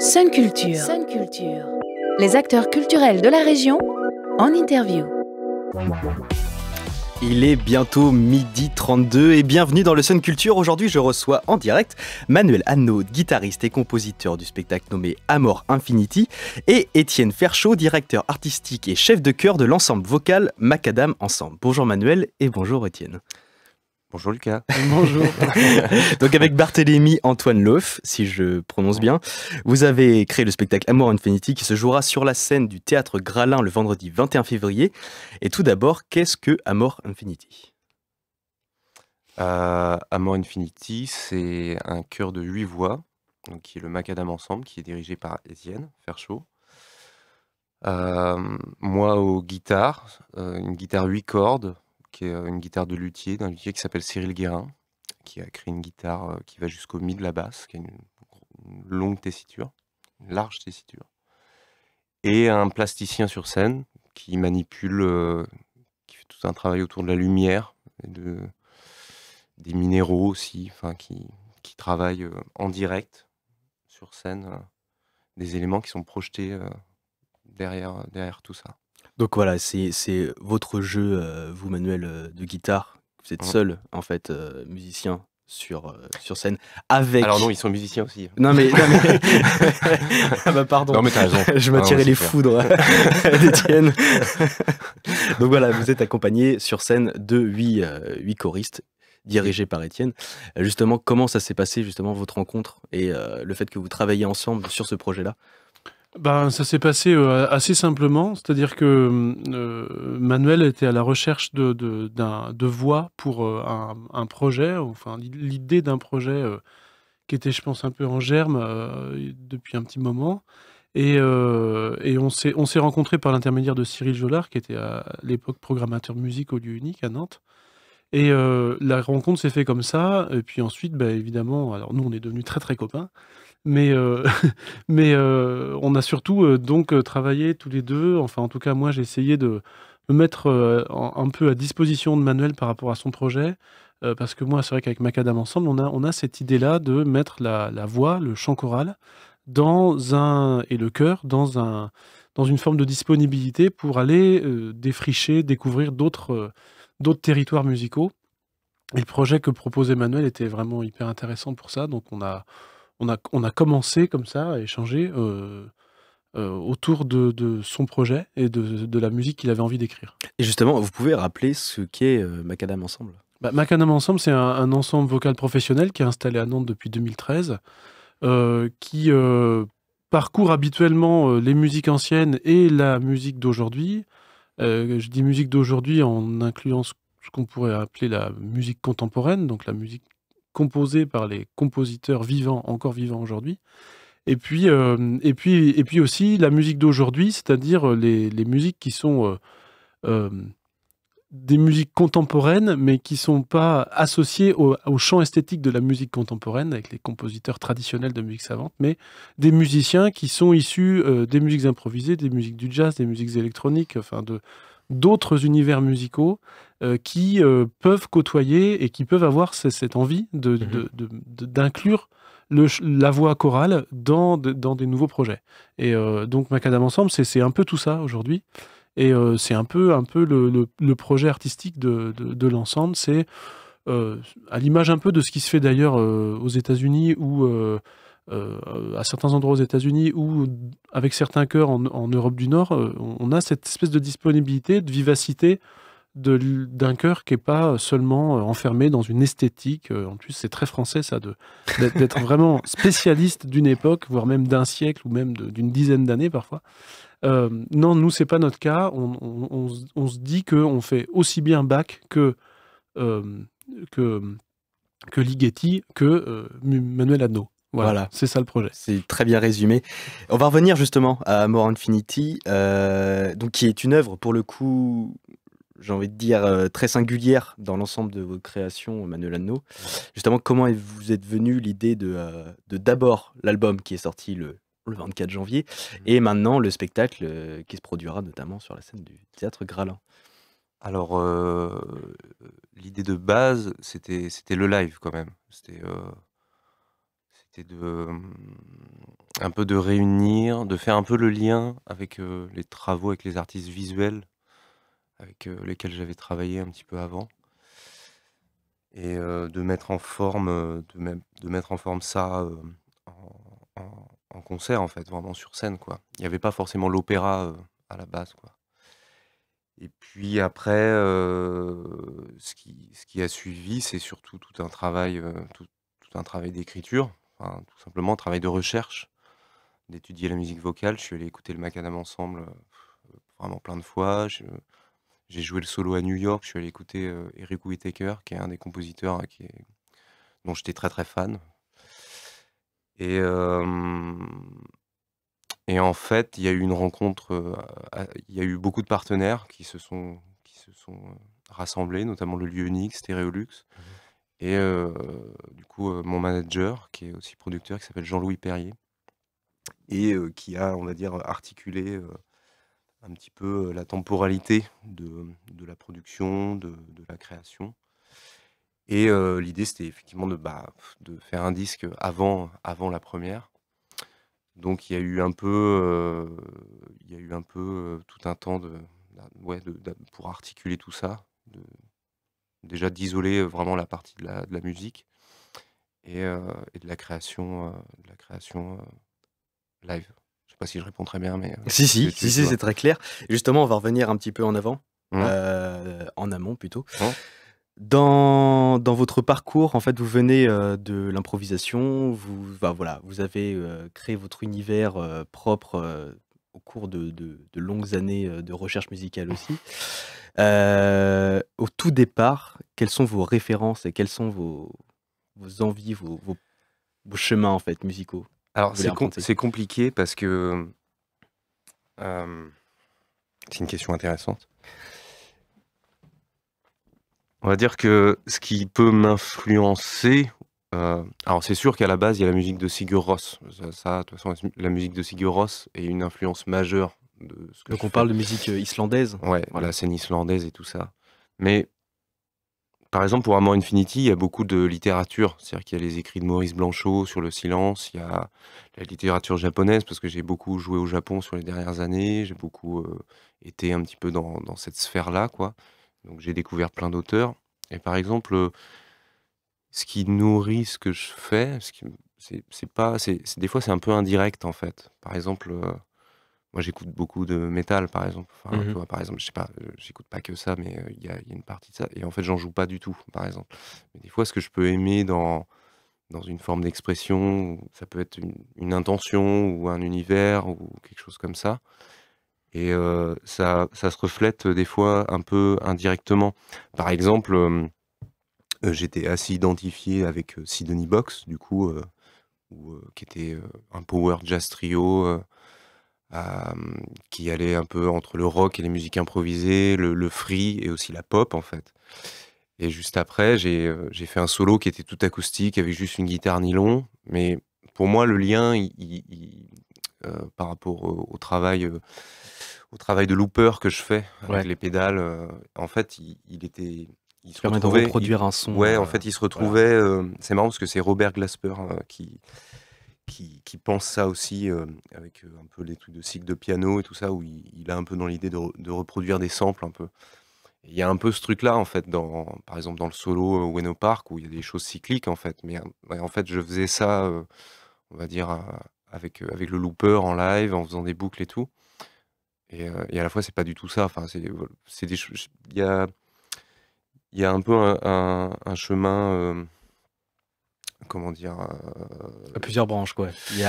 Sun Culture. Les acteurs culturels de la région en interview. Il est bientôt midi 32 et bienvenue dans le Sun Culture. Aujourd'hui, je reçois en direct Manuel Annaud, guitariste et compositeur du spectacle nommé Amor Infinity, et Étienne Ferchaud, directeur artistique et chef de chœur de l'ensemble vocal Macadam Ensemble. Bonjour Manuel et bonjour Étienne. Bonjour Lucas. Bonjour. Donc avec Barthélémy Antoine Loef, si je prononce bien, vous avez créé le spectacle Amour Infinity qui se jouera sur la scène du théâtre Gralin le vendredi 21 février. Et tout d'abord, qu'est-ce que Amour Infinity euh, Amour Infinity, c'est un chœur de huit voix, qui est le Macadam Ensemble, qui est dirigé par etienne Ferchaud. Euh, moi au guitare, euh, une guitare huit cordes, qui est euh, une guitare de luthier, d'un luthier qui s'appelle Cyril Guérin, qui a créé une guitare euh, qui va jusqu'au mi de la basse, qui a une, longue tessiture, une large tessiture. Et un plasticien sur scène qui manipule, euh, qui fait tout un travail autour de la lumière, de, des minéraux aussi, enfin, qui, qui travaille en direct sur scène des éléments qui sont projetés derrière, derrière tout ça. Donc voilà, c'est votre jeu, euh, vous Manuel, euh, de guitare. Vous êtes mmh. seul en fait, euh, musicien sur, sur scène Alors non, ils sont musiciens aussi. non mais ah bah, pardon, Non, mais tu raison. je m'attirais ah les foudres d'Étienne. Donc voilà, vous êtes accompagné sur scène de huit choristes dirigés par Étienne. justement, comment ça s'est passé justement votre rencontre et le fait que vous travaillez ensemble sur ce projet-là? ben, ça s'est passé euh, assez simplement, c'est-à-dire que euh, Manuel était à la recherche de, de, voix pour euh, un, projet, enfin l'idée d'un projet qui était, je pense, un peu en germe depuis un petit moment. Et, on s'est rencontrés par l'intermédiaire de Cyril Jolard, qui était à l'époque programmateur musique au lieu unique à Nantes. Et la rencontre s'est faite comme ça. Et puis ensuite, ben, évidemment, alors nous, on est devenus très très copains. Mais, euh, mais euh, on a surtout euh, donc travaillé tous les deux. Enfin, en tout cas, moi, j'ai essayé de me mettre un peu à disposition de Manuel par rapport à son projet. parce que moi, c'est vrai qu'avec Macadam Ensemble, on a, on a cette idée-là de mettre la, voix, le chant choral, dans un, et le chœur dans, un, dans une forme de disponibilité pour aller défricher, découvrir d'autres d'autres territoires musicaux. Et le projet que proposait Manuel était vraiment hyper intéressant pour ça. Donc, on a on a, on a commencé comme ça à échanger euh, euh, autour de, son projet et de, la musique qu'il avait envie d'écrire. Et justement, vous pouvez rappeler ce qu'est euh, Macadam Ensemble bah, Macadam Ensemble, c'est un, ensemble vocal professionnel qui est installé à Nantes depuis 2013, qui parcourt habituellement les musiques anciennes et la musique d'aujourd'hui. je dis musique d'aujourd'hui en incluant ce qu'on pourrait appeler la musique contemporaine, donc la musique composée par les compositeurs vivants, encore vivants aujourd'hui. Et puis, euh, et, puis, et puis aussi la musique d'aujourd'hui, c'est-à-dire euh, les, les, musiques qui sont euh, des musiques contemporaines, mais qui ne sont pas associées au, au, champ esthétique de la musique contemporaine, avec les compositeurs traditionnels de musique savante, mais des musiciens qui sont issus des musiques improvisées, des musiques du jazz, des musiques électroniques, enfin de d'autres univers musicaux, euh, qui euh, peuvent côtoyer et qui peuvent avoir cette envie mhm. d'inclure de, la voix chorale dans, dans des nouveaux projets. Et euh, donc Macadam Ensemble, c'est un peu tout ça aujourd'hui. Et c'est un peu, un peu le, projet artistique de, l'ensemble. C'est à l'image un peu de ce qui se fait d'ailleurs aux États-Unis ou à certains endroits aux États-Unis ou avec certains chœurs en, en, Europe du Nord, on a cette espèce de disponibilité, de vivacité d'un cœur qui n'est pas seulement euh, enfermé dans une esthétique. Euh, en plus, c'est très français, ça, d'être vraiment spécialiste d'une époque, voire même d'un siècle ou même d'une dizaine d'années parfois. Euh, non, nous, c'est pas notre cas. On, on, se dit qu'on fait aussi bien Bach que, que, que Ligeti, que Manuel Adno. Voilà, c'est ça le projet. C'est très bien résumé. On va revenir justement à More Infinity, donc qui est une œuvre pour le coup j'ai envie de dire, euh, très singulière dans l'ensemble de vos créations, Manuel Anno. Justement, comment vous êtes venu l'idée euh, de, d'abord l'album qui est sorti le, le 24 janvier, mmh. et maintenant le spectacle euh, qui se produira notamment sur la scène du théâtre Gralin Alors, l'idée de base, c'était, c'était le live quand même. C'était, c'était de, mmh, un peu de réunir, de faire un peu le lien avec les travaux, avec les artistes visuels avec euh, lesquels j'avais travaillé un petit peu avant. Et euh, de mettre en forme, euh, de, de mettre en forme ça en, concert, en fait, vraiment sur scène. quoi. Il n'y avait pas forcément l'opéra à la base. quoi. Et puis après, ce, qui, ce, qui, a suivi, c'est surtout tout un travail, tout, un travail d'écriture, tout simplement un travail de recherche, d'étudier la musique vocale. Je suis allé écouter le Macadam ensemble vraiment plein de fois. Je, j'ai joué le solo à New York, je suis allé écouter euh, Eric Whittaker, qui est un des compositeurs hein, dont j'étais très très fan. Euh, et, en fait, il y a eu une rencontre, euh, il y a eu beaucoup de partenaires qui se sont, qui se sont rassemblés, notamment le lieu unique, Stereolux. Mmh et du coup, mon manager, qui est aussi producteur, qui s'appelle Jean-Louis Perrier, et qui a, on va dire, articulé un petit peu euh, la temporalité de, la production, de, la création. Et euh, l'idée, c'était effectivement de, bah, de faire un disque avant, avant la première. Donc il y a eu un peu, euh, il y a eu un peu tout un temps de, pour articuler tout ça, déjà d'isoler vraiment la partie de la, musique et, et, de la création, de la création live sais pas si je réponds très bien, mais. Euh, si, si, si, c'est très clair. Justement, on va revenir un petit peu en avant, mmh. euh, en amont plutôt. Mmh. Dans, dans, votre parcours, en fait, vous venez euh, de l'improvisation, vous, voilà, vous avez créé votre univers propre au cours de, de, longues années de recherche musicale aussi. au tout départ, quelles sont vos références et quelles sont vos, vos envies, vos, vos, vos chemins en fait musicaux alors, c'est compliqué parce que. c'est une question intéressante. On va dire que ce qui peut m'influencer. Euh, alors, c'est sûr qu'à la base, il y a la musique de Sigur Ross. Ça, de toute façon, la musique de Sigur Ross est une influence majeure de ce que Donc, on parle de musique euh, islandaise Ouais, voilà, la scène islandaise et tout ça. Mais par exemple, pour Amour Infinity, il y a beaucoup de littérature. C'est-à-dire qu'il y a les écrits de Maurice Blanchot sur le silence, il y a la littérature japonaise, parce que j'ai beaucoup joué au Japon sur les dernières années, j'ai beaucoup euh, été un petit peu dans, cette sphère-là, quoi. Donc j'ai découvert plein d'auteurs. Et par exemple, euh, ce qui nourrit ce que je fais, c'est pas, c'est des fois c'est un peu indirect en fait. Par exemple, euh, moi j'écoute beaucoup de métal par exemple enfin, mhm. par exemple je sais pas euh, j'écoute pas que ça mais euh, il y a, y, a une partie de ça et en fait j'en joue pas du tout par exemple mais des fois ce que je peux aimer dans dans une forme d'expression ça peut être une, intention ou un univers ou quelque chose comme ça et euh, ça ça se reflète des fois un peu indirectement par exemple j'étais assez identifié avec Sidney Box du coup ou qui était un power jazz trio qui allait un peu entre le rock et les musiques improvisées, le, free et aussi la pop en fait. Et juste après, euh, j'ai fait un solo qui était tout acoustique avec juste une guitare nylon. Mais pour moi, le lien euh, par rapport au, travail, euh, au travail de looper que je fais avec les pédales, en fait, il, il était, il se retrouvait, de reproduire un son. Ouais, en fait, il se retrouvait. c'est marrant parce que c'est Robert Glasper qui qui, pense ça aussi euh, avec euh, un peu les trucs de cycle de piano et tout ça, où il, a un peu dans l'idée de, reproduire des samples un peu. Il y a un peu ce truc-là, en fait, dans, par exemple dans le solo ou euh, Weno Park, où il y a des choses cycliques, en fait. Mais en fait, je faisais ça, on va dire, avec, avec le looper en live, en faisant des boucles et tout. Et, à la fois, c'est pas du tout ça. Enfin, c'est des Il y a, y a un peu un chemin comment dire euh, plusieurs branches quoi. Il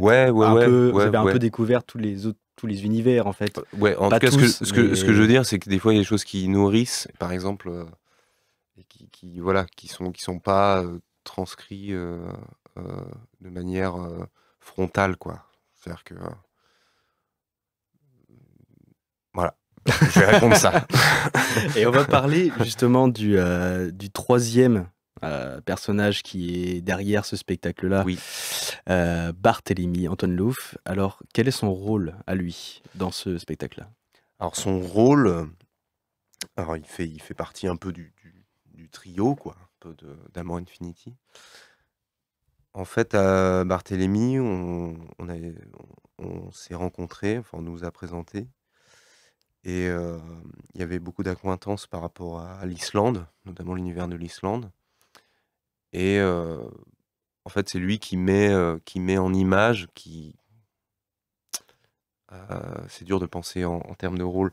vous, avez un peu découvert tous les autres tous les univers en fait. Euh, ouais, en tout cas, ce, que, ce, que, je veux dire, c'est que des fois il y a des choses qui nourrissent, par exemple, euh, et qui, qui, voilà, qui sont qui sont pas transcrits de manière frontale quoi. C'est-à-dire que voilà. je vais répondre ça. et on va parler justement du, du troisième euh, personnage qui est derrière ce spectacle-là, oui. euh, Barthélemy Anton Louf. Alors, quel est son rôle à lui dans ce spectacle-là Alors, son rôle, alors, il, fait, il fait partie un peu du, trio, quoi, un peu d'Amour Infinity. En fait, à Barthélemy, on, on, s'est rencontrés, enfin, on nous a présentés. Et euh, il y avait beaucoup d'acquaintances par rapport à l'Islande, notamment l'univers de l'Islande. Et en fait, c'est lui qui met, qui met en image, qui. Ah, c'est dur de penser en, termes de rôle.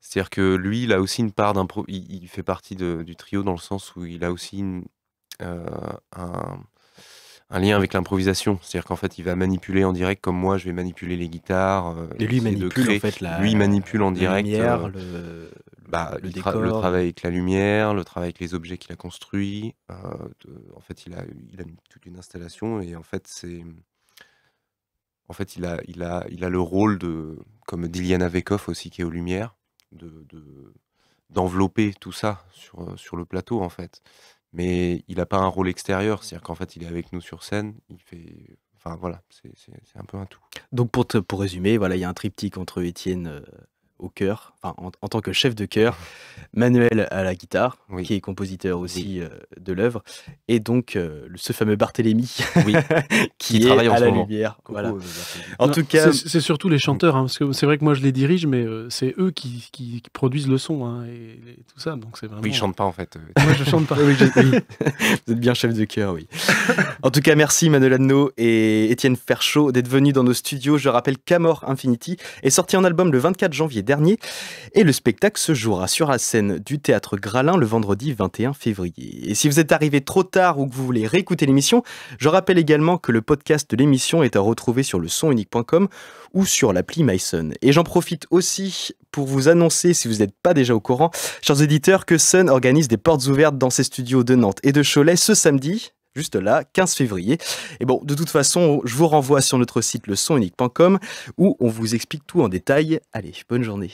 C'est-à-dire que lui, il a aussi une part d'impro. Il, il, fait partie du trio dans le sens où il a aussi un, un lien avec l'improvisation. C'est-à-dire qu'en fait, il va manipuler en direct comme moi, je vais manipuler les guitares. Euh, et lui manipule en fait la. Lui manipule en direct. Lumière, euh, bah, le... travail avec la lumière, le travail avec les objets qu'il a construits. Euh, en fait, il a, toute une installation et en fait, c'est. En fait, il a, il, a, il a le rôle de, comme Diliana Vekov aussi qui est aux Lumières, d'envelopper tout ça sur, sur le plateau en fait mais il n'a pas un rôle extérieur, c'est-à-dire qu'en fait, il est avec nous sur scène, il fait enfin voilà, c'est un peu un tout. Donc pour, te, pour résumer, voilà, il y a un triptyque entre Étienne, euh, au chœur, enfin, en, tant que chef de chœur, Manuel à la guitare, qui est compositeur aussi euh, de l'œuvre, et donc euh, ce fameux Barthélemy qui, travaille est en à la lumière. Euh, en tout cas, c'est surtout les chanteurs, hein, parce que c'est vrai que moi je les dirige, mais c'est eux qui, qui, produisent le son hein, et, tout ça, donc c'est vraiment. Oui, ils chantent pas en fait. moi je chante pas. Vous êtes bien chef de chœur, oui. en tout cas, merci Manuel Adno et Étienne Ferchaud d'être venus dans nos studios. Je rappelle qu'Amor Infinity est sorti en album le 24 janvier et le spectacle se jouera sur la scène du Théâtre Gralin le vendredi 21 février. Et si vous êtes arrivé trop tard ou que vous voulez réécouter l'émission, je rappelle également que le podcast de l'émission est à retrouver sur le sonunique.com ou sur l'appli MySun. Et j'en profite aussi pour vous annoncer, si vous n'êtes pas déjà au courant, chers éditeurs, que Sun organise des portes ouvertes dans ses studios de Nantes et de Cholet ce samedi, juste là, 15 février. Et bon, de toute façon, je vous renvoie sur notre site lesonunique.com où on vous explique tout en détail. Allez, bonne journée.